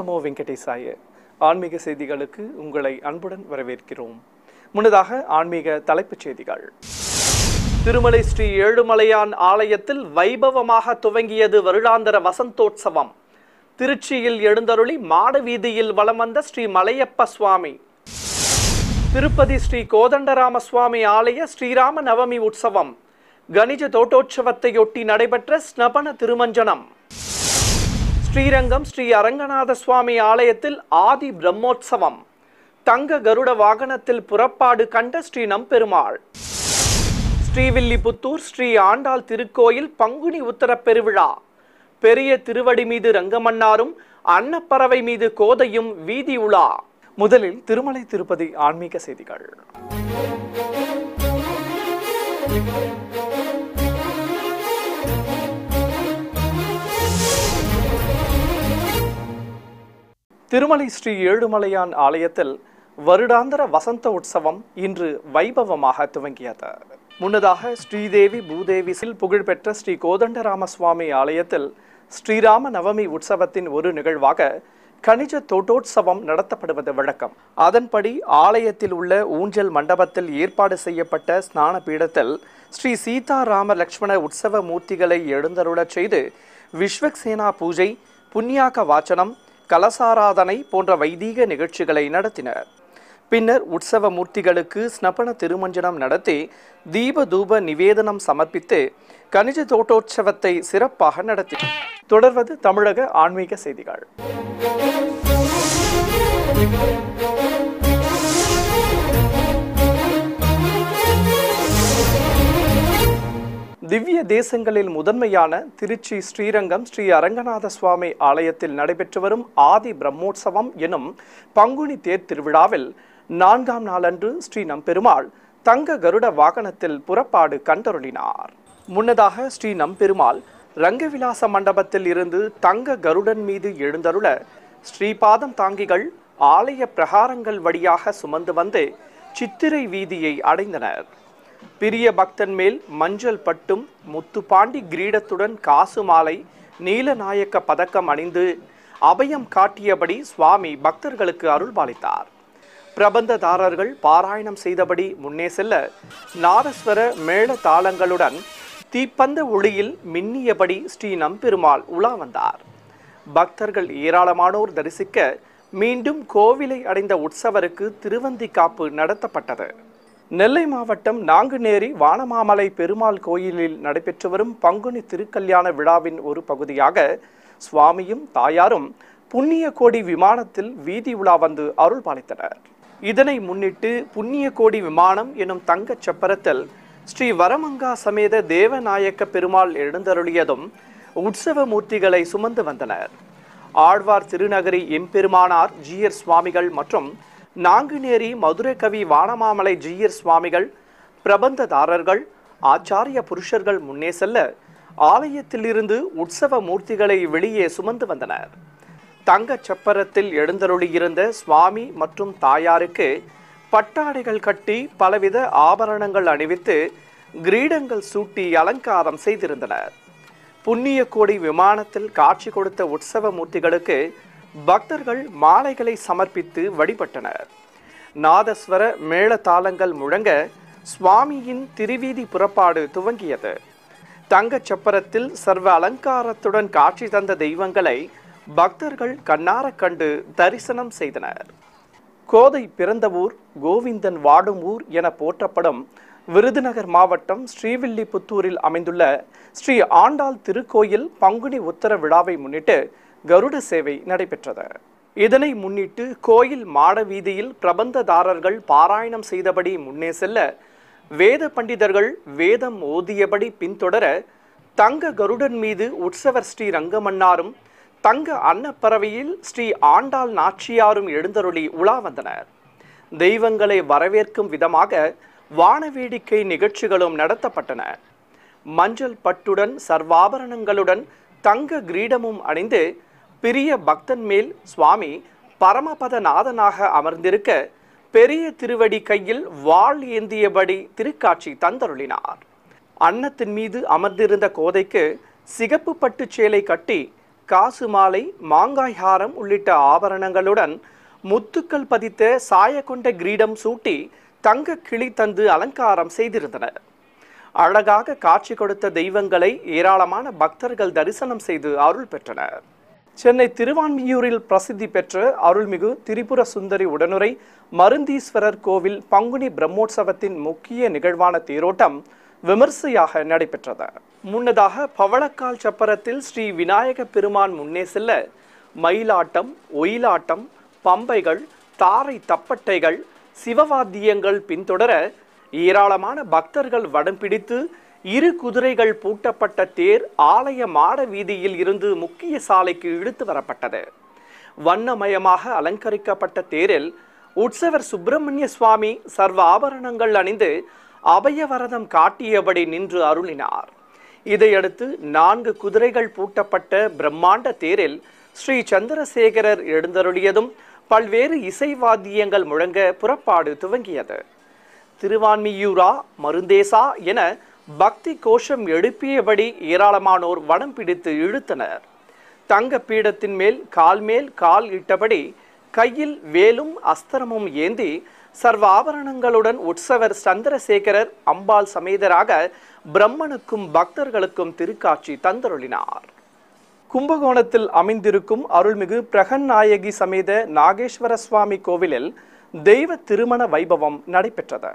நமோ வெங்கடேசாய ஆன்மீக செய்திகளுக்கு உங்களை அன்புடன் வரவேற்கிறோம் முன்னதாக ஆன்மீக தலைப்புச் செய்திகள் திருமலை ஸ்ரீ ஏழுமலையான் ஆலயத்தில் வைபவமாக துவங்கியது வருடாந்திர வசந்தோற்சவம் திருச்சியில் எழுந்தருளி மாட வீதியில் வலம் வந்த ஸ்ரீ மலையப்ப சுவாமி திருப்பதி ஸ்ரீ கோதண்டராம சுவாமி ஆலய ஸ்ரீராம நவமி உற்சவம் கணிஜ தோட்டோற்சவத்தையொட்டி நடைபெற்ற ஸ்னபன திருமஞ்சனம் ஸ்ரீரங்கம் ஸ்ரீ அரங்கநாத சுவாமி ஆலயத்தில் ஆதி பிரம்மோற்சவம் தங்க கருட வாகனத்தில் புறப்பாடு கண்ட ஸ்ரீ நம்பெருமாள் ஸ்ரீவில்லிபுத்தூர் ஸ்ரீ ஆண்டாள் திருக்கோயில் பங்குனி உத்தர பெருவிழா பெரிய திருவடி மீது ரங்கமன்னாரும் அன்னப்பறவை மீது கோதையும் வீதி உலா முதலில் திருமலை திருப்பதி ஆன்மீக செய்திகள் திருமலை ஸ்ரீ ஏழுமலையான் ஆலயத்தில் வருடாந்திர வசந்த உற்சவம் இன்று வைபவமாக துவங்கியது முன்னதாக ஸ்ரீதேவி பூதேவி சில் புகழ்பெற்ற ஸ்ரீ கோதண்டராம சுவாமி ஆலயத்தில் ஸ்ரீராம நவமி உற்சவத்தின் ஒரு நிகழ்வாக கணிஜ தோட்டோற்சவம் நடத்தப்படுவது வழக்கம் அதன்படி ஆலயத்தில் உள்ள ஊஞ்சல் மண்டபத்தில் ஏற்பாடு செய்யப்பட்ட ஸ்நான பீடத்தில் ஸ்ரீ சீதாராம லக்ஷ்மண உற்சவ மூர்த்திகளை எழுந்தருளச் செய்து விஸ்வக்சேனா பூஜை புண்ணியாக்க வாச்சனம் கலசாராதனை போன்ற வைதீக நிகழ்ச்சிகளை நடத்தினர் பின்னர் உற்சவ மூர்த்திகளுக்கு ஸ்னபன திருமஞ்சனம் நடத்தி தீப தூப நிவேதனம் சமர்ப்பித்து கணிஜ தோட்டோற்சவத்தை சிறப்பாக நடத்தினர் தொடர்வது தமிழக ஆன்மீக செய்திகள் திவ்ய தேசங்களில் முதன்மையான திருச்சி ஸ்ரீரங்கம் ஸ்ரீ அரங்கநாத சுவாமி ஆலயத்தில் நடைபெற்று வரும் ஆதி பிரம்மோற்சவம் எனும் பங்குனி தேர் திருவிழாவில் நான்காம் நாளன்று ஸ்ரீ நம்பெருமாள் தங்க கருட வாகனத்தில் புறப்பாடு கண்டருளினார் முன்னதாக ஸ்ரீ நம்பெருமாள் ரங்கவிலாச மண்டபத்தில் இருந்து தங்க கருடன் மீது எழுந்தருள ஸ்ரீபாதம் தாங்கிகள் ஆலய பிரகாரங்கள் வழியாக சுமந்து வந்து சித்திரை வீதியை அடைந்தனர் பிரிய பக்தன் மேல் மஞ்சள் பட்டும் முத்துப்பாண்டி கிரீடத்துடன் காசு மாலை நீலநாயக்க பதக்கம் அணிந்து அபயம் காட்டியபடி சுவாமி பக்தர்களுக்கு பாலித்தார் பிரபந்ததாரர்கள் பாராயணம் செய்தபடி முன்னே செல்ல நாரஸ்வர மேள தாளங்களுடன் தீப்பந்த ஒளியில் மின்னியபடி ஸ்ரீ நம்பெருமாள் உலா வந்தார் பக்தர்கள் ஏராளமானோர் தரிசிக்க மீண்டும் கோவிலை அடைந்த உற்சவருக்கு திருவந்திக்காப்பு நடத்தப்பட்டது நெல்லை மாவட்டம் நாங்குநேரி வானமாமலை பெருமாள் கோயிலில் நடைபெற்று வரும் பங்குனி திருக்கல்யாண விழாவின் ஒரு பகுதியாக சுவாமியும் தாயாரும் புண்ணிய கோடி விமானத்தில் வீதி உலா வந்து அருள் பாலித்தனர் இதனை முன்னிட்டு புண்ணிய கோடி விமானம் எனும் தங்கச் சப்பரத்தில் ஸ்ரீ வரமங்கா சமேத தேவநாயக்க பெருமாள் எழுந்தருளியதும் உற்சவ மூர்த்திகளை சுமந்து வந்தனர் ஆழ்வார் திருநகரி எம்பெருமானார் ஜி சுவாமிகள் மற்றும் நாங்குநேரி மதுரை கவி வானமாமலை ஜீயர் சுவாமிகள் பிரபந்ததாரர்கள் ஆச்சாரிய புருஷர்கள் முன்னே செல்ல ஆலயத்திலிருந்து உற்சவ மூர்த்திகளை வெளியே சுமந்து வந்தனர் தங்கச் சப்பரத்தில் எழுந்தருளியிருந்த சுவாமி மற்றும் தாயாருக்கு பட்டாடைகள் கட்டி பலவித ஆபரணங்கள் அணிவித்து கிரீடங்கள் சூட்டி அலங்காரம் செய்திருந்தனர் புண்ணிய கோடி விமானத்தில் காட்சி கொடுத்த உற்சவ மூர்த்திகளுக்கு பக்தர்கள் மாலைகளை சமர்ப்பித்து வழிபட்டனர் நாதஸ்வர மேளதாளங்கள் முழங்க சுவாமியின் திருவீதி புறப்பாடு துவங்கியது தங்கச் சப்பரத்தில் சர்வ அலங்காரத்துடன் காட்சி தந்த தெய்வங்களை பக்தர்கள் கண்ணார கண்டு தரிசனம் செய்தனர் கோதை பிறந்த ஊர் கோவிந்தன் வாடும் ஊர் என போற்றப்படும் விருதுநகர் மாவட்டம் ஸ்ரீவில்லிபுத்தூரில் அமைந்துள்ள ஸ்ரீ ஆண்டாள் திருக்கோயில் பங்குனி உத்தர விழாவை முன்னிட்டு கருட சேவை நடைபெற்றது இதனை முன்னிட்டு கோயில் மாட வீதியில் பிரபந்ததாரர்கள் பாராயணம் செய்தபடி முன்னே செல்ல வேத பண்டிதர்கள் வேதம் ஓதியபடி பின்தொடர தங்க கருடன் மீது உற்சவர் ஸ்ரீ ரங்கமன்னாரும் தங்க அன்னப்பறவையில் ஸ்ரீ ஆண்டாள் நாச்சியாரும் எழுந்தருளி உலா வந்தனர் தெய்வங்களை வரவேற்கும் விதமாக வானவேடிக்கை நிகழ்ச்சிகளும் நடத்தப்பட்டன மஞ்சள் பட்டுடன் சர்வாபரணங்களுடன் தங்க கிரீடமும் அணிந்து பிரிய பக்தன் மேல் சுவாமி பரமபதநாதனாக அமர்ந்திருக்க பெரிய திருவடி கையில் வாள் ஏந்தியபடி திருக்காட்சி தந்தருளினார் அன்னத்தின் மீது அமர்ந்திருந்த கோதைக்கு சிகப்பு பட்டு சேலை கட்டி காசு மாலை மாங்காய் ஹாரம் உள்ளிட்ட ஆபரணங்களுடன் முத்துக்கள் பதித்த சாய கொண்ட கிரீடம் சூட்டி தங்க கிளி தந்து அலங்காரம் செய்திருந்தனர் அழகாக காட்சி கொடுத்த தெய்வங்களை ஏராளமான பக்தர்கள் தரிசனம் செய்து அருள் பெற்றனர் சென்னை திருவான்மியூரில் பிரசித்தி பெற்ற அருள்மிகு திரிபுர சுந்தரி உடனுரை மருந்தீஸ்வரர் கோவில் பங்குனி பிரம்மோற்சவத்தின் முக்கிய நிகழ்வான தேரோட்டம் விமர்சையாக நடைபெற்றது முன்னதாக பவளக்கால் சப்பரத்தில் ஸ்ரீ விநாயக பெருமான் முன்னே செல்ல மயிலாட்டம் ஒயிலாட்டம் பம்பைகள் தாரை தப்பட்டைகள் சிவவாத்தியங்கள் பின்தொடர ஏராளமான பக்தர்கள் வடம் பிடித்து இரு குதிரைகள் பூட்டப்பட்ட தேர் ஆலய மாட வீதியில் இருந்து முக்கிய சாலைக்கு இழுத்து வரப்பட்டது வண்ணமயமாக அலங்கரிக்கப்பட்ட தேரில் உற்சவர் சுப்பிரமணிய சுவாமி சர்வ ஆபரணங்கள் அணிந்து அபயவரதம் காட்டியபடி நின்று அருளினார் இதையடுத்து நான்கு குதிரைகள் பூட்டப்பட்ட பிரம்மாண்ட தேரில் ஸ்ரீ சந்திரசேகரர் எழுந்தருளியதும் பல்வேறு இசைவாத்தியங்கள் முழங்க புறப்பாடு துவங்கியது திருவான்மியூரா மருந்தேசா என பக்தி கோஷம் எழுப்பியபடி ஏராளமானோர் வனம் பிடித்து இழுத்தனர் தங்க பீடத்தின் மேல் கால் மேல் கால் இட்டபடி கையில் வேலும் அஸ்திரமும் ஏந்தி சர்வ ஆபரணங்களுடன் உற்சவர் சந்திரசேகரர் அம்பாள் சமேதராக பிரம்மனுக்கும் பக்தர்களுக்கும் திருக்காட்சி தந்தருளினார் கும்பகோணத்தில் அமைந்திருக்கும் அருள்மிகு பிரகன்நாயகி சமேத நாகேஸ்வர சுவாமி கோவிலில் தெய்வ திருமண வைபவம் நடைபெற்றது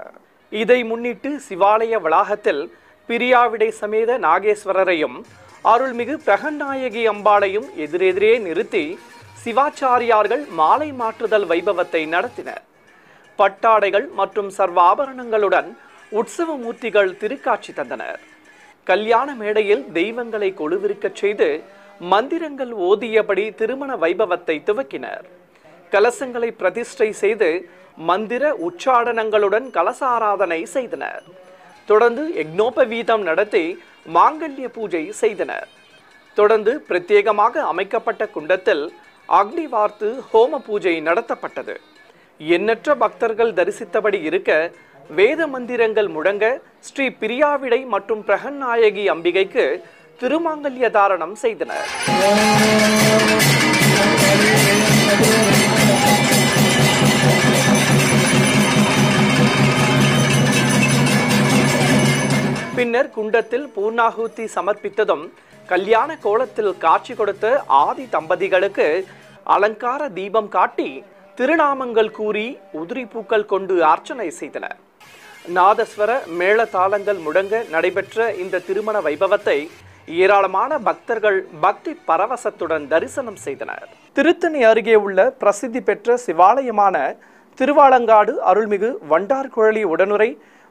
இதை முன்னிட்டு சிவாலய வளாகத்தில் பிரியாவிடை சமேத நாகேஸ்வரரையும் அருள்மிகு பிரகநாயகி அம்பாளையும் எதிரெதிரே நிறுத்தி சிவாச்சாரியார்கள் மாலை மாற்றுதல் வைபவத்தை நடத்தினர் பட்டாடைகள் மற்றும் சர்வ ஆபரணங்களுடன் உற்சவ மூர்த்திகள் திருக்காட்சி தந்தனர் கல்யாண மேடையில் தெய்வங்களை கொழுவிருக்கச் செய்து மந்திரங்கள் ஓதியபடி திருமண வைபவத்தை துவக்கினர் கலசங்களை பிரதிஷ்டை செய்து மந்திர உச்சாடனங்களுடன் கலசாராதனை செய்தனர் தொடர்ந்து வீதம் நடத்தி மாங்கல்ய பூஜை செய்தனர் தொடர்ந்து பிரத்யேகமாக அமைக்கப்பட்ட குண்டத்தில் அக்னி வார்த்து ஹோம பூஜை நடத்தப்பட்டது எண்ணற்ற பக்தர்கள் தரிசித்தபடி இருக்க வேத மந்திரங்கள் முழங்க ஸ்ரீ பிரியாவிடை மற்றும் பிரகன்நாயகி அம்பிகைக்கு திருமாங்கல்ய தாரணம் செய்தனர் பின்னர் குண்டத்தில் பூர்ணாகுத்தி சமர்ப்பித்ததும் கல்யாண கோலத்தில் காட்சி கொடுத்த ஆதி தம்பதிகளுக்கு அலங்கார தீபம் காட்டி திருநாமங்கள் கூறி உதிரி பூக்கள் கொண்டு அர்ச்சனை செய்தனர் நாதஸ்வர மேள தாளங்கள் முடங்க நடைபெற்ற இந்த திருமண வைபவத்தை ஏராளமான பக்தர்கள் பக்தி பரவசத்துடன் தரிசனம் செய்தனர் திருத்தணி அருகே உள்ள பிரசித்தி பெற்ற சிவாலயமான திருவாலங்காடு அருள்மிகு வண்டார்குழலி உடனுரை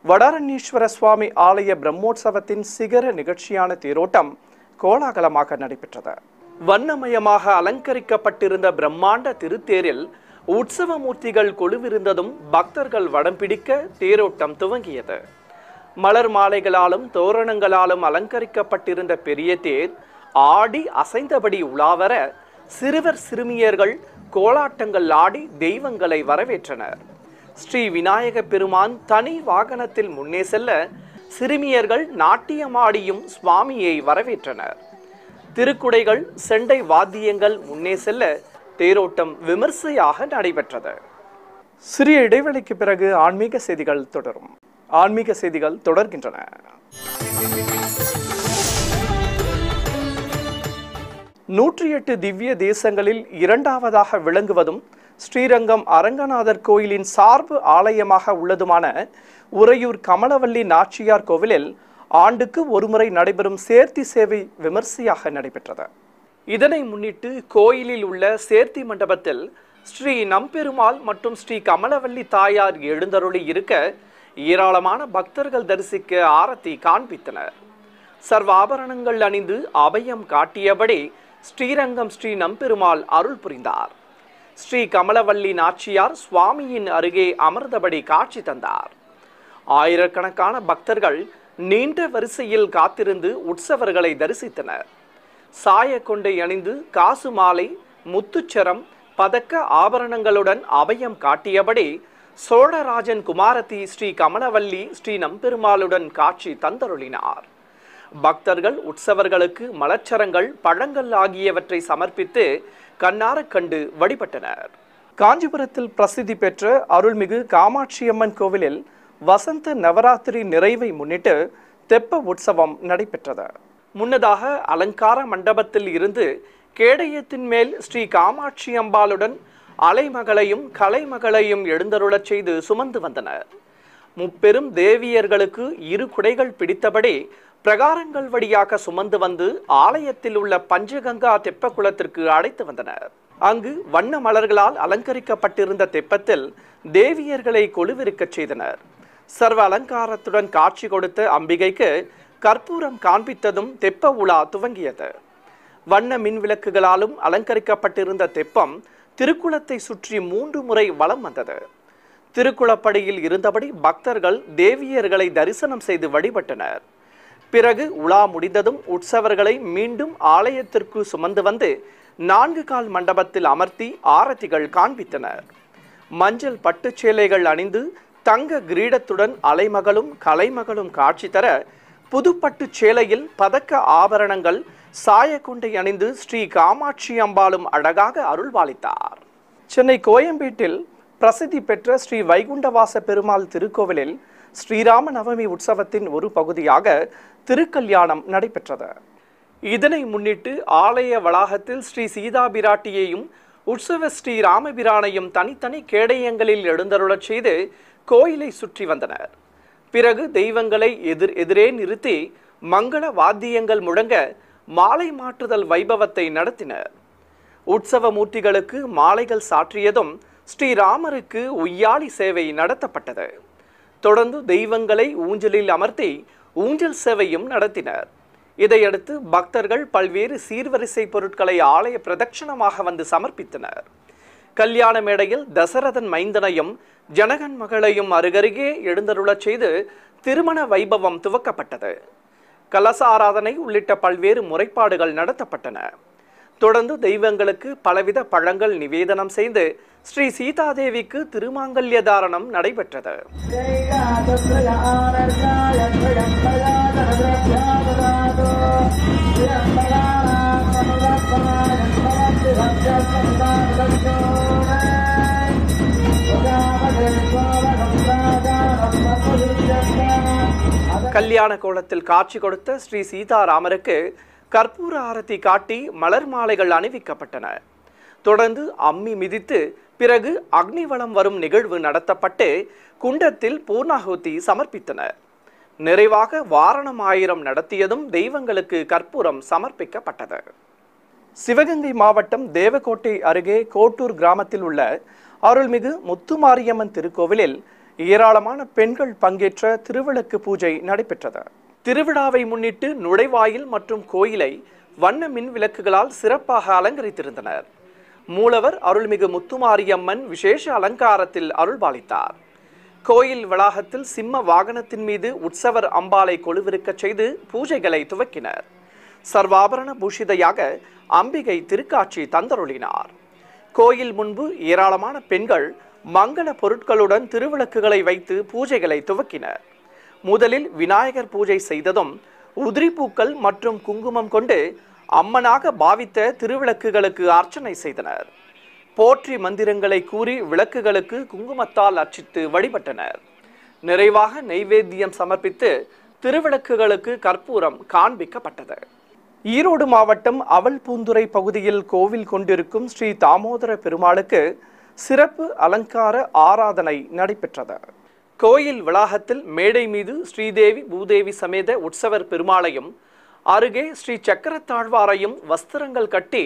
வடாரண்யேஸ்வர சுவாமி ஆலய பிரம்மோற்சவத்தின் சிகர நிகழ்ச்சியான தேரோட்டம் கோலாகலமாக நடைபெற்றது வண்ணமயமாக அலங்கரிக்கப்பட்டிருந்த பிரம்மாண்ட திருத்தேரில் உற்சவ மூர்த்திகள் கொழுவிருந்ததும் பக்தர்கள் வடம் பிடிக்க தேரோட்டம் துவங்கியது மலர் மாலைகளாலும் தோரணங்களாலும் அலங்கரிக்கப்பட்டிருந்த பெரிய தேர் ஆடி அசைந்தபடி உலாவர சிறுவர் சிறுமியர்கள் கோலாட்டங்கள் ஆடி தெய்வங்களை வரவேற்றனர் ஸ்ரீ விநாயக பெருமான் தனி வாகனத்தில் முன்னே செல்ல சிறுமியர்கள் நாட்டியமாடியும் சுவாமியை வரவேற்றனர் திருக்குடைகள் செண்டை வாத்தியங்கள் முன்னே செல்ல தேரோட்டம் விமர்சையாக நடைபெற்றது சிறிய இடைவெளிக்கு பிறகு ஆன்மீக செய்திகள் தொடரும் ஆன்மீக செய்திகள் தொடர்கின்றன நூற்றி எட்டு திவ்ய தேசங்களில் இரண்டாவதாக விளங்குவதும் ஸ்ரீரங்கம் அரங்கநாதர் கோயிலின் சார்பு ஆலயமாக உள்ளதுமான உறையூர் கமலவல்லி நாச்சியார் கோவிலில் ஆண்டுக்கு ஒருமுறை நடைபெறும் சேர்த்தி சேவை விமர்சையாக நடைபெற்றது இதனை முன்னிட்டு கோயிலில் உள்ள சேர்த்தி மண்டபத்தில் ஸ்ரீ நம்பெருமாள் மற்றும் ஸ்ரீ கமலவல்லி தாயார் எழுந்தருளி இருக்க ஏராளமான பக்தர்கள் தரிசிக்க ஆரத்தி காண்பித்தனர் சர்வ ஆபரணங்கள் அணிந்து அபயம் காட்டியபடி ஸ்ரீரங்கம் ஸ்ரீ நம்பெருமாள் அருள் புரிந்தார் ஸ்ரீ கமலவல்லி நாச்சியார் சுவாமியின் அருகே அமர்ந்தபடி காட்சி தந்தார் ஆயிரக்கணக்கான பக்தர்கள் நீண்ட வரிசையில் காத்திருந்து உற்சவர்களை தரிசித்தனர் சாயக்கொண்டை அணிந்து காசு மாலை முத்துச்சரம் பதக்க ஆபரணங்களுடன் அபயம் காட்டியபடி சோழராஜன் குமாரதி ஸ்ரீ கமலவல்லி ஸ்ரீ நம்பெருமாளுடன் காட்சி தந்தருளினார் பக்தர்கள் உற்சவர்களுக்கு மலச்சரங்கள் பழங்கள் ஆகியவற்றை சமர்ப்பித்து கண்ணார கண்டு வழிபட்டனர் காஞ்சிபுரத்தில் பிரசித்தி பெற்ற அருள்மிகு காமாட்சியம்மன் கோவிலில் வசந்த நவராத்திரி நிறைவை முன்னிட்டு தெப்ப உற்சவம் நடைபெற்றது முன்னதாக அலங்கார மண்டபத்தில் இருந்து கேடயத்தின் மேல் ஸ்ரீ காமாட்சி அம்பாளுடன் அலைமகளையும் கலைமகளையும் எழுந்தருளச் செய்து சுமந்து வந்தனர் முப்பெரும் தேவியர்களுக்கு இரு குடைகள் பிடித்தபடி பிரகாரங்கள் வழியாக சுமந்து வந்து ஆலயத்தில் உள்ள பஞ்சகங்கா தெப்ப குளத்திற்கு அழைத்து வந்தனர் அங்கு வண்ண மலர்களால் அலங்கரிக்கப்பட்டிருந்த தெப்பத்தில் தேவியர்களை கொலுவிருக்கச் செய்தனர் சர்வ அலங்காரத்துடன் காட்சி கொடுத்த அம்பிகைக்கு கற்பூரம் காண்பித்ததும் தெப்ப உலா துவங்கியது வண்ண மின் விளக்குகளாலும் அலங்கரிக்கப்பட்டிருந்த தெப்பம் திருக்குளத்தை சுற்றி மூன்று முறை வலம் வந்தது திருக்குளப்படியில் இருந்தபடி பக்தர்கள் தேவியர்களை தரிசனம் செய்து வழிபட்டனர் பிறகு உலா முடிந்ததும் உற்சவர்களை மீண்டும் ஆலயத்திற்கு சுமந்து வந்து நான்கு கால் மண்டபத்தில் அமர்த்தி ஆரத்திகள் காண்பித்தனர் மஞ்சள் பட்டுச்சேலைகள் சேலைகள் அணிந்து தங்க கிரீடத்துடன் அலைமகளும் கலைமகளும் காட்சி தர புதுப்பட்டு சேலையில் பதக்க ஆபரணங்கள் சாயக்குண்டை அணிந்து ஸ்ரீ காமாட்சி அம்பாலும் அழகாக அருள்வாளித்தார் சென்னை கோயம்பேட்டில் பிரசித்தி பெற்ற ஸ்ரீ வைகுண்டவாச பெருமாள் திருக்கோவிலில் ஸ்ரீராம நவமி உற்சவத்தின் ஒரு பகுதியாக திருக்கல்யாணம் நடைபெற்றது இதனை முன்னிட்டு ஆலய வளாகத்தில் ஸ்ரீ சீதாபிராட்டியையும் உற்சவ ஸ்ரீ ராமபிரானையும் தனித்தனி கேடயங்களில் எழுந்தருளச் செய்து கோயிலை சுற்றி வந்தனர் பிறகு தெய்வங்களை எதிர் எதிரே நிறுத்தி மங்கள வாத்தியங்கள் முழங்க மாலை மாற்றுதல் வைபவத்தை நடத்தினர் உற்சவ மூர்த்திகளுக்கு மாலைகள் சாற்றியதும் ஸ்ரீராமருக்கு உய்யாளி சேவை நடத்தப்பட்டது தொடர்ந்து தெய்வங்களை ஊஞ்சலில் அமர்த்தி ஊஞ்சல் சேவையும் நடத்தினர் இதையடுத்து பக்தர்கள் பல்வேறு சீர்வரிசை பொருட்களை ஆலய பிரதட்சணமாக வந்து சமர்ப்பித்தனர் கல்யாண மேடையில் தசரதன் மைந்தனையும் ஜனகன் மகளையும் அருகருகே எழுந்தருளச் செய்து திருமண வைபவம் துவக்கப்பட்டது கலசாராதனை உள்ளிட்ட பல்வேறு முறைப்பாடுகள் நடத்தப்பட்டன தொடர்ந்து தெய்வங்களுக்கு பலவித பழங்கள் நிவேதனம் செய்து ஸ்ரீ சீதாதேவிக்கு திருமாங்கல்ய தாரணம் நடைபெற்றது கல்யாண கோலத்தில் காட்சி கொடுத்த ஸ்ரீ சீதாராமருக்கு கற்பூர ஆரத்தி காட்டி மலர் மாலைகள் அணிவிக்கப்பட்டன தொடர்ந்து அம்மி மிதித்து பிறகு அக்னிவளம் வரும் நிகழ்வு நடத்தப்பட்டு குண்டத்தில் பூர்ணாகுதி சமர்ப்பித்தனர் நிறைவாக வாரணம் ஆயிரம் நடத்தியதும் தெய்வங்களுக்கு கற்பூரம் சமர்ப்பிக்கப்பட்டது சிவகங்கை மாவட்டம் தேவக்கோட்டை அருகே கோட்டூர் கிராமத்தில் உள்ள அருள்மிகு முத்துமாரியம்மன் திருக்கோவிலில் ஏராளமான பெண்கள் பங்கேற்ற திருவிளக்கு பூஜை நடைபெற்றது திருவிழாவை முன்னிட்டு நுழைவாயில் மற்றும் கோயிலை வண்ண மின் விளக்குகளால் சிறப்பாக அலங்கரித்திருந்தனர் மூலவர் அருள்மிகு முத்துமாரியம்மன் விசேஷ அலங்காரத்தில் அருள்பாலித்தார் கோயில் வளாகத்தில் சிம்ம வாகனத்தின் மீது உற்சவர் அம்பாலை கொழுவிருக்க செய்து பூஜைகளை துவக்கினர் சர்வாபரண பூஷிதையாக அம்பிகை திருக்காட்சி தந்தருளினார் கோயில் முன்பு ஏராளமான பெண்கள் மங்கள பொருட்களுடன் திருவிளக்குகளை வைத்து பூஜைகளை துவக்கினர் முதலில் விநாயகர் பூஜை செய்ததும் உதிரிப்பூக்கள் மற்றும் குங்குமம் கொண்டு அம்மனாக பாவித்த திருவிளக்குகளுக்கு அர்ச்சனை செய்தனர் போற்றி மந்திரங்களை கூறி விளக்குகளுக்கு குங்குமத்தால் அர்ச்சித்து வழிபட்டனர் நிறைவாக நெய்வேத்தியம் சமர்ப்பித்து திருவிளக்குகளுக்கு கற்பூரம் காண்பிக்கப்பட்டது ஈரோடு மாவட்டம் அவல்பூந்துறை பகுதியில் கோவில் கொண்டிருக்கும் ஸ்ரீ தாமோதர பெருமாளுக்கு சிறப்பு அலங்கார ஆராதனை நடைபெற்றது கோயில் வளாகத்தில் மேடை மீது ஸ்ரீதேவி பூதேவி சமேத உற்சவர் பெருமாளையும் அருகே ஸ்ரீ சக்கர தாழ்வாரையும் வஸ்திரங்கள் கட்டி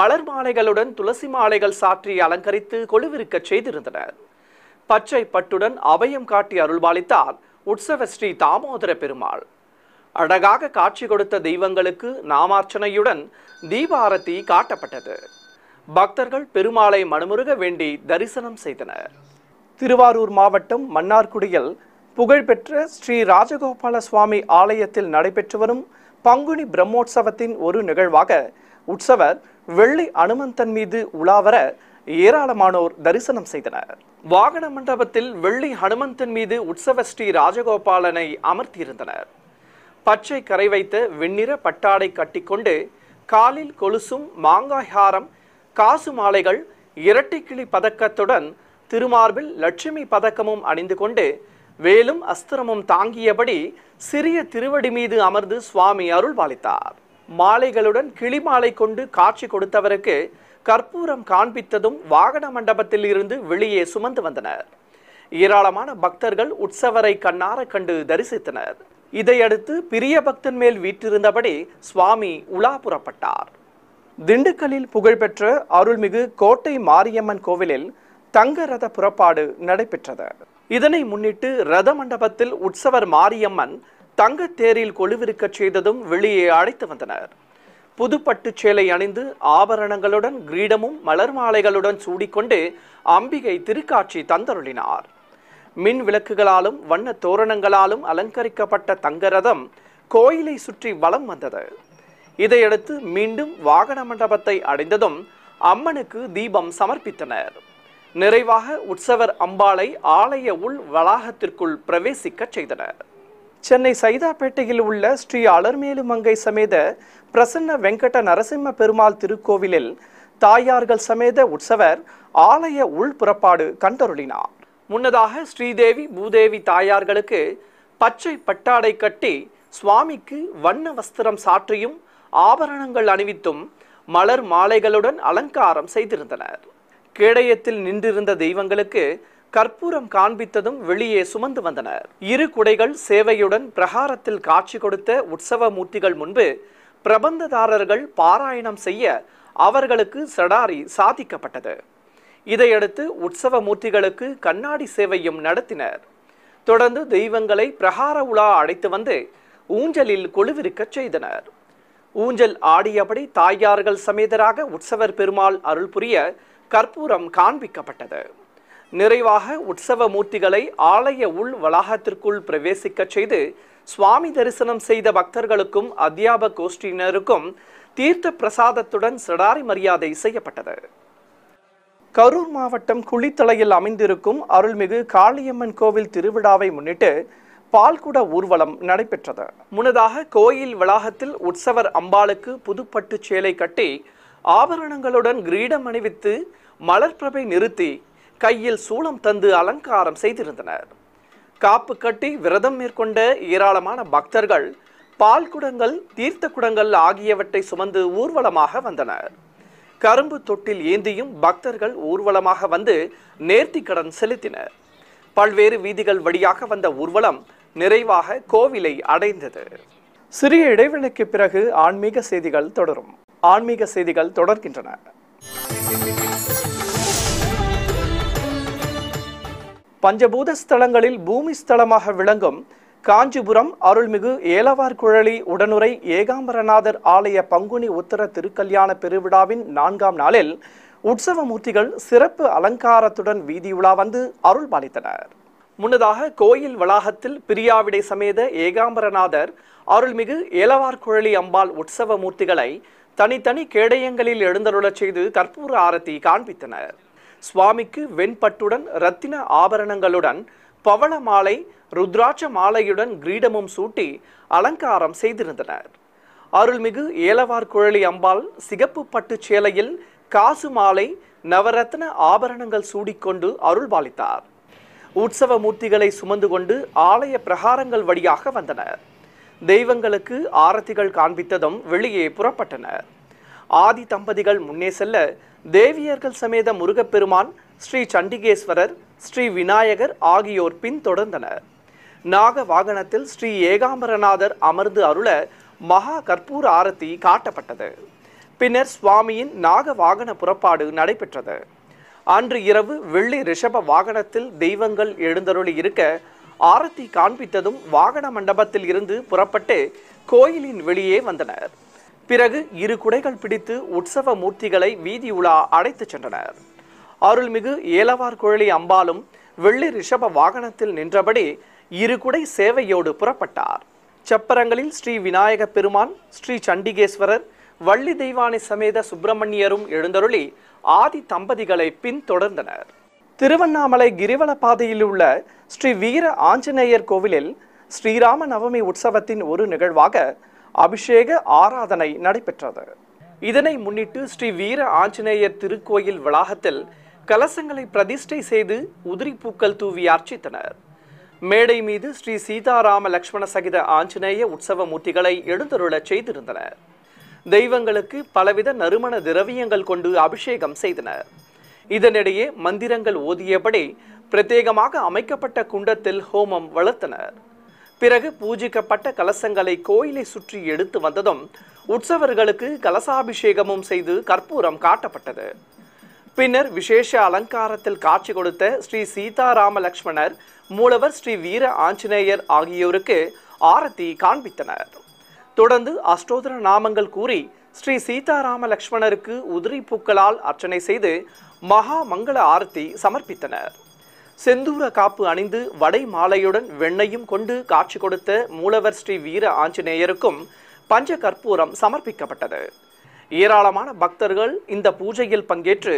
மலர் மாலைகளுடன் துளசி மாலைகள் சாற்றி அலங்கரித்து கொழுவிருக்கச் செய்திருந்தனர் பச்சை பட்டுடன் அபயம் காட்டி அருள்பாலித்தார் உற்சவ ஸ்ரீ தாமோதர பெருமாள் அழகாக காட்சி கொடுத்த தெய்வங்களுக்கு நாமார்ச்சனையுடன் தீபாரதி காட்டப்பட்டது பக்தர்கள் பெருமாளை மனுமுருக வேண்டி தரிசனம் செய்தனர் திருவாரூர் மாவட்டம் மன்னார்குடியில் புகழ்பெற்ற ஸ்ரீ ராஜகோபால சுவாமி ஆலயத்தில் நடைபெற்று வரும் பங்குனி பிரம்மோற்சவத்தின் ஒரு நிகழ்வாக உற்சவர் வெள்ளி அனுமந்தன் மீது உலாவர ஏராளமானோர் தரிசனம் செய்தனர் வாகன மண்டபத்தில் வெள்ளி ஹனுமந்தன் மீது உற்சவ ஸ்ரீ ராஜகோபாலனை அமர்த்தியிருந்தனர் பச்சை கரை வைத்த வெண்ணிற பட்டாடை கட்டிக்கொண்டு காலில் கொலுசும் மாங்காய் ஹாரம் காசு மாலைகள் இரட்டை கிளி பதக்கத்துடன் திருமார்பில் லட்சுமி பதக்கமும் அணிந்து கொண்டு வேலும் அஸ்திரமும் தாங்கியபடி சிறிய திருவடி மீது அமர்ந்து சுவாமி அருள் பாலித்தார் மாலைகளுடன் கிளிமாலை கொண்டு காட்சி கொடுத்தவருக்கு கற்பூரம் காண்பித்ததும் வாகன மண்டபத்தில் இருந்து வெளியே சுமந்து வந்தனர் ஏராளமான பக்தர்கள் உற்சவரை கண்ணார கண்டு தரிசித்தனர் இதையடுத்து பிரிய பக்தன் மேல் வீற்றிருந்தபடி சுவாமி உலா புறப்பட்டார் திண்டுக்கல்லில் புகழ்பெற்ற அருள்மிகு கோட்டை மாரியம்மன் கோவிலில் தங்க ரத புறப்பாடு நடைபெற்றது இதனை முன்னிட்டு ரத மண்டபத்தில் உற்சவர் மாரியம்மன் தங்க தேரில் கொழுவிருக்க செய்ததும் வெளியே அழைத்து வந்தனர் புதுப்பட்டு சேலை அணிந்து ஆபரணங்களுடன் கிரீடமும் மலர் மாலைகளுடன் சூடிக்கொண்டு அம்பிகை திருக்காட்சி தந்தருளினார் மின் விளக்குகளாலும் வண்ண தோரணங்களாலும் அலங்கரிக்கப்பட்ட தங்கரதம் கோயிலை சுற்றி வலம் வந்தது இதையடுத்து மீண்டும் வாகன மண்டபத்தை அடைந்ததும் அம்மனுக்கு தீபம் சமர்ப்பித்தனர் நிறைவாக உற்சவர் அம்பாளை ஆலய உள் வளாகத்திற்குள் பிரவேசிக்கச் செய்தனர் சென்னை சைதாப்பேட்டையில் உள்ள ஸ்ரீ அலர்மேலு மங்கை சமேத பிரசன்ன வெங்கட நரசிம்ம பெருமாள் திருக்கோவிலில் தாயார்கள் சமேத உற்சவர் ஆலய உள் புறப்பாடு கண்டருளினார் முன்னதாக ஸ்ரீதேவி பூதேவி தாயார்களுக்கு பச்சை பட்டாடை கட்டி சுவாமிக்கு வண்ண வஸ்திரம் சாற்றியும் ஆபரணங்கள் அணிவித்தும் மலர் மாலைகளுடன் அலங்காரம் செய்திருந்தனர் கேடயத்தில் நின்றிருந்த தெய்வங்களுக்கு கற்பூரம் காண்பித்ததும் வெளியே சுமந்து வந்தனர் இரு குடைகள் சேவையுடன் பிரகாரத்தில் காட்சி கொடுத்த உற்சவ மூர்த்திகள் முன்பு பிரபந்ததாரர்கள் பாராயணம் செய்ய அவர்களுக்கு சடாரி சாதிக்கப்பட்டது இதையடுத்து உற்சவ மூர்த்திகளுக்கு கண்ணாடி சேவையும் நடத்தினர் தொடர்ந்து தெய்வங்களை பிரகார உலா அழைத்து வந்து ஊஞ்சலில் கொழுவிருக்கச் செய்தனர் ஊஞ்சல் ஆடியபடி தாயார்கள் சமேதராக உற்சவர் பெருமாள் அருள் புரிய கற்பூரம் காண்பிக்கப்பட்டது நிறைவாக உற்சவ மூர்த்திகளை ஆலய உள் வளாகத்திற்குள் பிரவேசிக்கச் செய்து சுவாமி தரிசனம் செய்த பக்தர்களுக்கும் அத்தியாப கோஷ்டியினருக்கும் தீர்த்த பிரசாதத்துடன் சிடாரி மரியாதை செய்யப்பட்டது கரூர் மாவட்டம் குளித்தலையில் அமைந்திருக்கும் அருள்மிகு காளியம்மன் கோவில் திருவிழாவை முன்னிட்டு பால்குட ஊர்வலம் நடைபெற்றது முன்னதாக கோயில் வளாகத்தில் உற்சவர் அம்பாளுக்கு புதுப்பட்டு சேலை கட்டி ஆபரணங்களுடன் கிரீடம் அணிவித்து மலர்பிரபை நிறுத்தி கையில் சூளம் தந்து அலங்காரம் செய்திருந்தனர் காப்பு கட்டி விரதம் மேற்கொண்ட ஏராளமான பக்தர்கள் பால் குடங்கள் தீர்த்த குடங்கள் ஆகியவற்றை சுமந்து ஊர்வலமாக வந்தனர் கரும்பு தொட்டில் ஏந்தியும் பக்தர்கள் ஊர்வலமாக வந்து நேர்த்திக்கடன் செலுத்தினர் பல்வேறு வீதிகள் வழியாக வந்த ஊர்வலம் நிறைவாக கோவிலை அடைந்தது சிறிய இடைவெளிக்கு பிறகு ஆன்மீக செய்திகள் தொடரும் ஆன்மீக செய்திகள் தொடர்கின்றன பஞ்சபூத ஸ்தலங்களில் பூமி ஸ்தலமாக விளங்கும் காஞ்சிபுரம் அருள்மிகு ஏலவார் குழலி உடனுரை ஏகாம்பரநாதர் ஆலய பங்குனி உத்தர திருக்கல்யாண பெருவிழாவின் நான்காம் நாளில் உற்சவ மூர்த்திகள் சிறப்பு அலங்காரத்துடன் வீதியுலா வந்து அருள் பாலித்தனர் முன்னதாக கோயில் வளாகத்தில் பிரியாவிடை சமேத ஏகாம்பரநாதர் அருள்மிகு ஏலவார் குழலி அம்பாள் மூர்த்திகளை தனித்தனி கேடயங்களில் எழுந்தருளச் செய்து கற்பூர ஆரத்தி காண்பித்தனர் சுவாமிக்கு வெண்பட்டுடன் ரத்தின ஆபரணங்களுடன் பவள மாலை ருத்ராட்ச மாலையுடன் கிரீடமும் சூட்டி அலங்காரம் செய்திருந்தனர் அருள்மிகு ஏலவார் குழலி அம்பாள் சிகப்பு பட்டு சேலையில் காசு மாலை நவரத்ன ஆபரணங்கள் சூடிக்கொண்டு அருள்பாலித்தார் உற்சவ மூர்த்திகளை சுமந்து கொண்டு ஆலய பிரகாரங்கள் வழியாக வந்தனர் தெய்வங்களுக்கு ஆரத்திகள் காண்பித்ததும் வெளியே புறப்பட்டனர் ஆதி தம்பதிகள் முன்னே செல்ல தேவியர்கள் சமேத முருகப்பெருமான் ஸ்ரீ சண்டிகேஸ்வரர் ஸ்ரீ விநாயகர் ஆகியோர் பின்தொடர்ந்தனர் நாக வாகனத்தில் ஸ்ரீ ஏகாம்பரநாதர் அமர்ந்து அருள மகா கற்பூர் ஆரத்தி காட்டப்பட்டது பின்னர் சுவாமியின் நாக வாகன புறப்பாடு நடைபெற்றது அன்று இரவு வெள்ளி ரிஷப வாகனத்தில் தெய்வங்கள் எழுந்தருளி இருக்க ஆரத்தி காண்பித்ததும் வாகன மண்டபத்தில் இருந்து புறப்பட்டு கோயிலின் வெளியே வந்தனர் பிறகு இரு குடைகள் பிடித்து உற்சவ மூர்த்திகளை வீதி உலா அழைத்துச் சென்றனர் அருள்மிகு ஏலவார் குழலி அம்பாலும் வெள்ளி ரிஷப வாகனத்தில் நின்றபடி இரு குடை சேவையோடு புறப்பட்டார் செப்பரங்களில் ஸ்ரீ விநாயக பெருமான் ஸ்ரீ சண்டிகேஸ்வரர் வள்ளி தெய்வானை சமேத சுப்பிரமணியரும் எழுந்தருளி ஆதி தம்பதிகளை பின்தொடர்ந்தனர் திருவண்ணாமலை கிரிவல பாதையில் உள்ள ஸ்ரீ வீர ஆஞ்சநேயர் கோவிலில் ஸ்ரீராம நவமி உற்சவத்தின் ஒரு நிகழ்வாக அபிஷேக ஆராதனை நடைபெற்றது இதனை முன்னிட்டு ஸ்ரீ வீர ஆஞ்சநேயர் திருக்கோயில் வளாகத்தில் கலசங்களை பிரதிஷ்டை செய்து உதிரி பூக்கள் தூவி அர்ச்சித்தனர் மேடை மீது ஸ்ரீ சீதாராம லக்ஷ்மண சகித ஆஞ்சநேய உற்சவ மூர்த்திகளை எழுந்தருளச் செய்திருந்தனர் தெய்வங்களுக்கு பலவித நறுமண திரவியங்கள் கொண்டு அபிஷேகம் செய்தனர் இதனிடையே மந்திரங்கள் ஓதியபடி பிரத்யேகமாக அமைக்கப்பட்ட குண்டத்தில் ஹோமம் வளர்த்தனர் பிறகு பூஜிக்கப்பட்ட கலசங்களை கோயிலை சுற்றி எடுத்து வந்ததும் உற்சவர்களுக்கு கலசாபிஷேகமும் செய்து கற்பூரம் காட்டப்பட்டது பின்னர் விசேஷ அலங்காரத்தில் காட்சி கொடுத்த ஸ்ரீ சீதாராம லக்ஷ்மணர் மூலவர் ஸ்ரீ வீர ஆஞ்சநேயர் ஆகியோருக்கு ஆரத்தி காண்பித்தனர் தொடர்ந்து அஷ்டோதர நாமங்கள் கூறி ஸ்ரீ சீதாராம லக்ஷ்மணருக்கு உதிரி பூக்களால் அர்ச்சனை செய்து மகா மங்கள ஆரத்தி சமர்ப்பித்தனர் செந்தூர காப்பு அணிந்து வடை மாலையுடன் வெண்ணையும் கொண்டு காட்சி கொடுத்த மூலவர் ஸ்ரீ வீர ஆஞ்சநேயருக்கும் பஞ்ச கற்பூரம் சமர்ப்பிக்கப்பட்டது ஏராளமான பக்தர்கள் இந்த பூஜையில் பங்கேற்று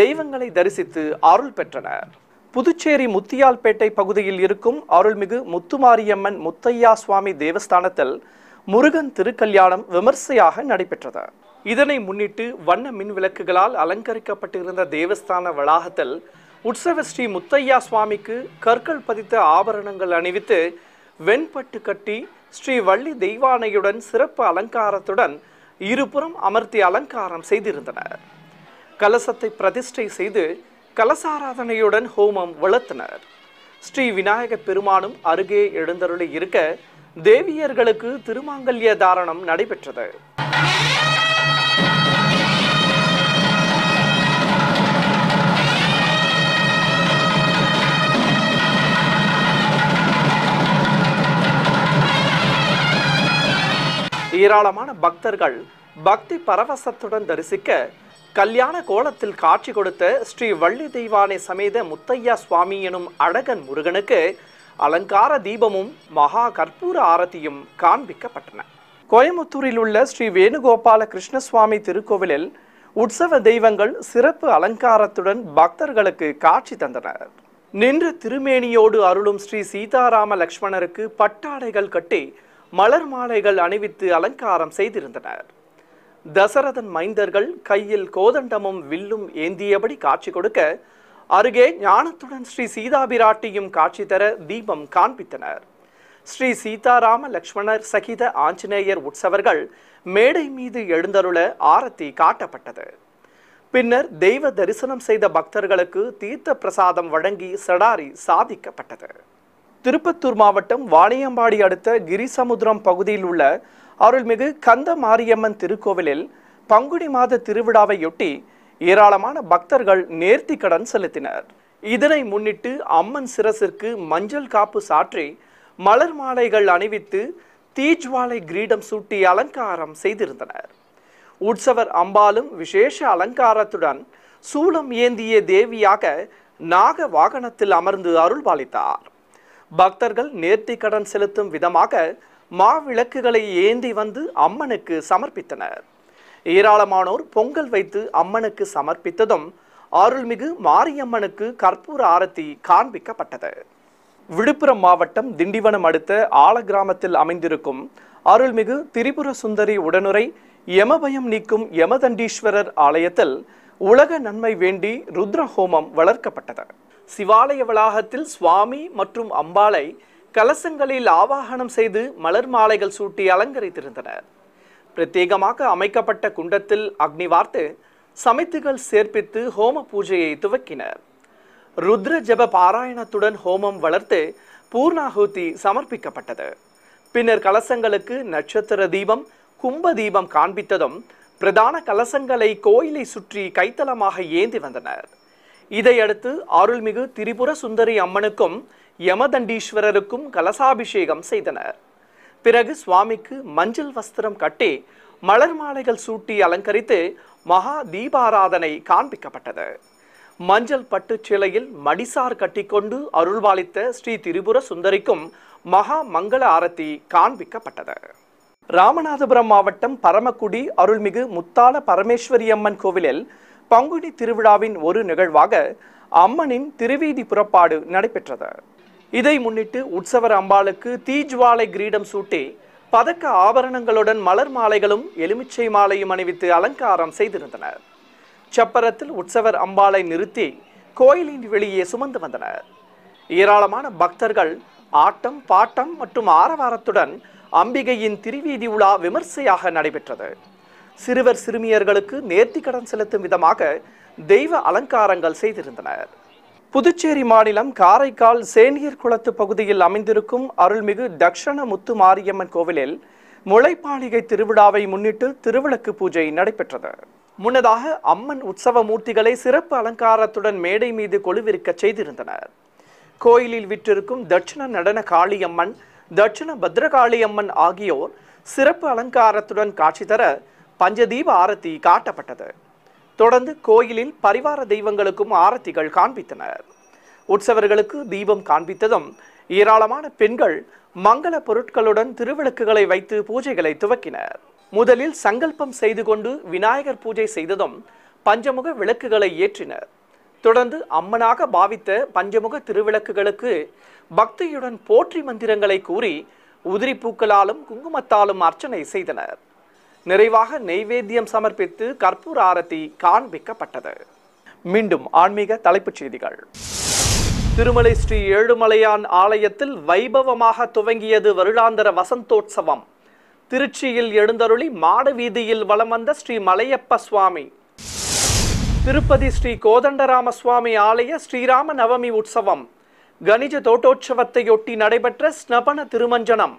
தெய்வங்களை தரிசித்து அருள் பெற்றனர் புதுச்சேரி முத்தியால்பேட்டை பகுதியில் இருக்கும் அருள்மிகு முத்துமாரியம்மன் முத்தையா சுவாமி தேவஸ்தானத்தில் முருகன் திருக்கல்யாணம் விமர்சையாக நடைபெற்றது இதனை முன்னிட்டு வண்ண மின் விளக்குகளால் அலங்கரிக்கப்பட்டிருந்த தேவஸ்தான வளாகத்தில் உற்சவ ஸ்ரீ முத்தையா சுவாமிக்கு கற்கள் பதித்த ஆபரணங்கள் அணிவித்து வெண்பட்டு கட்டி ஸ்ரீ வள்ளி தெய்வானையுடன் சிறப்பு அலங்காரத்துடன் இருபுறம் அமர்த்தி அலங்காரம் செய்திருந்தனர் கலசத்தை பிரதிஷ்டை செய்து கலசாராதனையுடன் ஹோமம் வளர்த்தனர் ஸ்ரீ விநாயக பெருமானும் அருகே எழுந்தருளி இருக்க தேவியர்களுக்கு திருமாங்கல்ய தாரணம் நடைபெற்றது ஏராளமான பக்தர்கள் பக்தி பரவசத்துடன் தரிசிக்க கல்யாண கோலத்தில் காட்சி கொடுத்த ஸ்ரீ வள்ளி தெய்வானை சமேத முத்தையா சுவாமி எனும் அழகன் முருகனுக்கு அலங்கார தீபமும் மகா கற்பூர ஆரத்தியும் காண்பிக்கப்பட்டன கோயம்புத்தூரில் உள்ள ஸ்ரீ வேணுகோபால கிருஷ்ணசுவாமி திருக்கோவிலில் உற்சவ தெய்வங்கள் சிறப்பு அலங்காரத்துடன் பக்தர்களுக்கு காட்சி தந்தனர் நின்று திருமேனியோடு அருளும் ஸ்ரீ சீதாராம லக்ஷ்மணருக்கு பட்டாடைகள் கட்டி மலர் மாலைகள் அணிவித்து அலங்காரம் செய்திருந்தனர் தசரதன் மைந்தர்கள் கையில் கோதண்டமும் வில்லும் ஏந்தியபடி காட்சி கொடுக்க அருகே ஞானத்துடன் ஸ்ரீ சீதாபிராட்டியும் காட்சி தர தீபம் காண்பித்தனர் ஸ்ரீ சீதாராம லக்ஷ்மணர் சகித ஆஞ்சநேயர் உற்சவர்கள் மேடை மீது எழுந்தருள ஆரத்தி காட்டப்பட்டது பின்னர் தெய்வ தரிசனம் செய்த பக்தர்களுக்கு தீர்த்த பிரசாதம் வழங்கி சடாரி சாதிக்கப்பட்டது திருப்பத்தூர் மாவட்டம் வாணியம்பாடி அடுத்த கிரிசமுத்திரம் பகுதியில் உள்ள அருள்மிகு கந்த மாரியம்மன் திருக்கோவிலில் பங்குனி மாத திருவிழாவையொட்டி ஏராளமான பக்தர்கள் நேர்த்தி கடன் செலுத்தினர் இதனை முன்னிட்டு அம்மன் சிரசிற்கு மஞ்சள் காப்பு சாற்றி மலர் மாலைகள் அணிவித்து தீஜ்வாலை கிரீடம் சூட்டி அலங்காரம் செய்திருந்தனர் உற்சவர் அம்பாலும் விசேஷ அலங்காரத்துடன் சூளம் ஏந்திய தேவியாக நாக வாகனத்தில் அமர்ந்து அருள்பாலித்தார் பக்தர்கள் நேர்த்தி கடன் செலுத்தும் விதமாக மாவிளக்குகளை ஏந்தி வந்து அம்மனுக்கு சமர்ப்பித்தனர் ஏராளமானோர் பொங்கல் வைத்து அம்மனுக்கு சமர்ப்பித்ததும் அருள்மிகு மாரியம்மனுக்கு கற்பூர ஆரத்தி காண்பிக்கப்பட்டது விழுப்புரம் மாவட்டம் திண்டிவனம் அடுத்த ஆல கிராமத்தில் அமைந்திருக்கும் அருள்மிகு திரிபுர சுந்தரி உடனுரை யமபயம் நீக்கும் யமதண்டீஸ்வரர் ஆலயத்தில் உலக நன்மை வேண்டி ருத்ரஹோமம் வளர்க்கப்பட்டது சிவாலய வளாகத்தில் சுவாமி மற்றும் அம்பாளை கலசங்களில் ஆவாகனம் செய்து மலர் மாலைகள் சூட்டி அலங்கரித்திருந்தனர் பிரத்யேகமாக அமைக்கப்பட்ட குண்டத்தில் அக்னி வார்த்து சமைத்துகள் சேர்ப்பித்து ஹோம பூஜையை துவக்கினர் ருத்ர ஜப பாராயணத்துடன் ஹோமம் வளர்த்து பூர்ணாகுதி சமர்ப்பிக்கப்பட்டது பின்னர் கலசங்களுக்கு நட்சத்திர தீபம் கும்ப தீபம் காண்பித்ததும் பிரதான கலசங்களை கோயிலை சுற்றி கைத்தலமாக ஏந்தி வந்தனர் இதையடுத்து அருள்மிகு திரிபுர சுந்தரி அம்மனுக்கும் யமதண்டீஸ்வரருக்கும் கலசாபிஷேகம் செய்தனர் பிறகு சுவாமிக்கு மஞ்சள் வஸ்திரம் கட்டி மலர் மாலைகள் சூட்டி அலங்கரித்து மகா தீபாராதனை காண்பிக்கப்பட்டது மஞ்சள் பட்டு சிலையில் மடிசார் கட்டிக்கொண்டு அருள்வாளித்த ஸ்ரீ திரிபுர சுந்தரிக்கும் மகா மங்கள ஆரத்தி காண்பிக்கப்பட்டது ராமநாதபுரம் மாவட்டம் பரமக்குடி அருள்மிகு முத்தாள பரமேஸ்வரி அம்மன் கோவிலில் பங்குனி திருவிழாவின் ஒரு நிகழ்வாக அம்மனின் திருவீதி புறப்பாடு நடைபெற்றது இதை முன்னிட்டு உற்சவர் அம்பாளுக்கு தீஜ்வாலை கிரீடம் சூட்டி பதக்க ஆபரணங்களுடன் மலர் மாலைகளும் எலுமிச்சை மாலையும் அணிவித்து அலங்காரம் செய்திருந்தனர் சப்பரத்தில் உற்சவர் அம்பாளை நிறுத்தி கோயிலின் வெளியே சுமந்து வந்தனர் ஏராளமான பக்தர்கள் ஆட்டம் பாட்டம் மற்றும் ஆரவாரத்துடன் அம்பிகையின் திருவீதி உலா விமர்சையாக நடைபெற்றது சிறுவர் சிறுமியர்களுக்கு நேர்த்தி கடன் செலுத்தும் விதமாக தெய்வ அலங்காரங்கள் செய்திருந்தனர் புதுச்சேரி மாநிலம் காரைக்கால் சேனியர் குளத்து பகுதியில் அமைந்திருக்கும் அருள்மிகு தக்ஷண முத்து மாரியம்மன் கோவிலில் முளைப்பாளிகை திருவிழாவை முன்னிட்டு திருவிளக்கு பூஜை நடைபெற்றது முன்னதாக அம்மன் உற்சவ மூர்த்திகளை சிறப்பு அலங்காரத்துடன் மேடை மீது கொலுவிருக்க செய்திருந்தனர் கோயிலில் விற்றிருக்கும் தட்சிண நடன காளியம்மன் தட்சிண பத்ரகாளியம்மன் ஆகியோர் சிறப்பு அலங்காரத்துடன் காட்சி தர பஞ்சதீப ஆரத்தி காட்டப்பட்டது தொடர்ந்து கோயிலில் பரிவார தெய்வங்களுக்கும் ஆரத்திகள் காண்பித்தனர் உற்சவர்களுக்கு தீபம் காண்பித்ததும் ஏராளமான பெண்கள் மங்கள பொருட்களுடன் திருவிளக்குகளை வைத்து பூஜைகளை துவக்கினர் முதலில் சங்கல்பம் செய்து கொண்டு விநாயகர் பூஜை செய்ததும் பஞ்சமுக விளக்குகளை ஏற்றினர் தொடர்ந்து அம்மனாக பாவித்த பஞ்சமுக திருவிளக்குகளுக்கு பக்தியுடன் போற்றி மந்திரங்களை கூறி உதிரி பூக்களாலும் குங்குமத்தாலும் அர்ச்சனை செய்தனர் நிறைவாக நெய்வேத்தியம் சமர்ப்பித்து கற்பூர் ஆரத்தி காண்பிக்கப்பட்டது மீண்டும் ஆன்மீக தலைப்புச் செய்திகள் திருமலை ஸ்ரீ ஏழுமலையான் ஆலயத்தில் வைபவமாக துவங்கியது வருடாந்திர வசந்தோற்சவம் திருச்சியில் எழுந்தருளி மாட வீதியில் வலம் வந்த ஸ்ரீ மலையப்ப சுவாமி திருப்பதி ஸ்ரீ கோதண்டராம சுவாமி ஆலய ஸ்ரீராம நவமி உற்சவம் கணிஜ தோட்டோற்சவத்தையொட்டி நடைபெற்ற ஸ்னபன திருமஞ்சனம்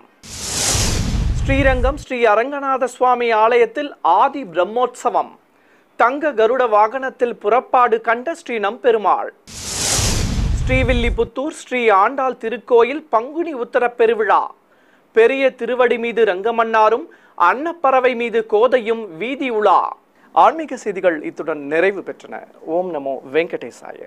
ஸ்ரீரங்கம் ஸ்ரீ அரங்கநாத சுவாமி ஆலயத்தில் ஆதி பிரம்மோற்சவம் தங்க கருட வாகனத்தில் புறப்பாடு கண்ட ஸ்ரீ நம்பெருமாள் ஸ்ரீவில்லிபுத்தூர் ஸ்ரீ ஆண்டாள் திருக்கோயில் பங்குனி உத்தர பெருவிழா பெரிய திருவடி மீது ரங்கமன்னாரும் அன்னப்பறவை மீது கோதையும் வீதி உலா ஆன்மீக செய்திகள் இத்துடன் நிறைவு பெற்றன ஓம் நமோ வெங்கடேசாய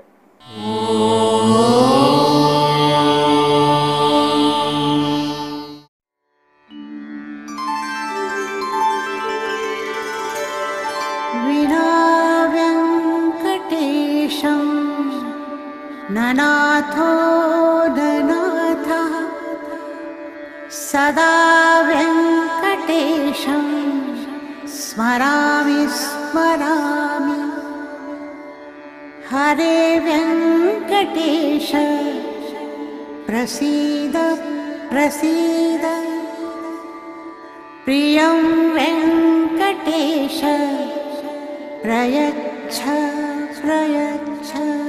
नाथोदनाथ सदा व्यङ्कटेशं स्मरामि स्मरामि हरे व्यङ्कटेश प्रसीद प्रसीद प्रियं व्यङ्कटेश प्रयच्छ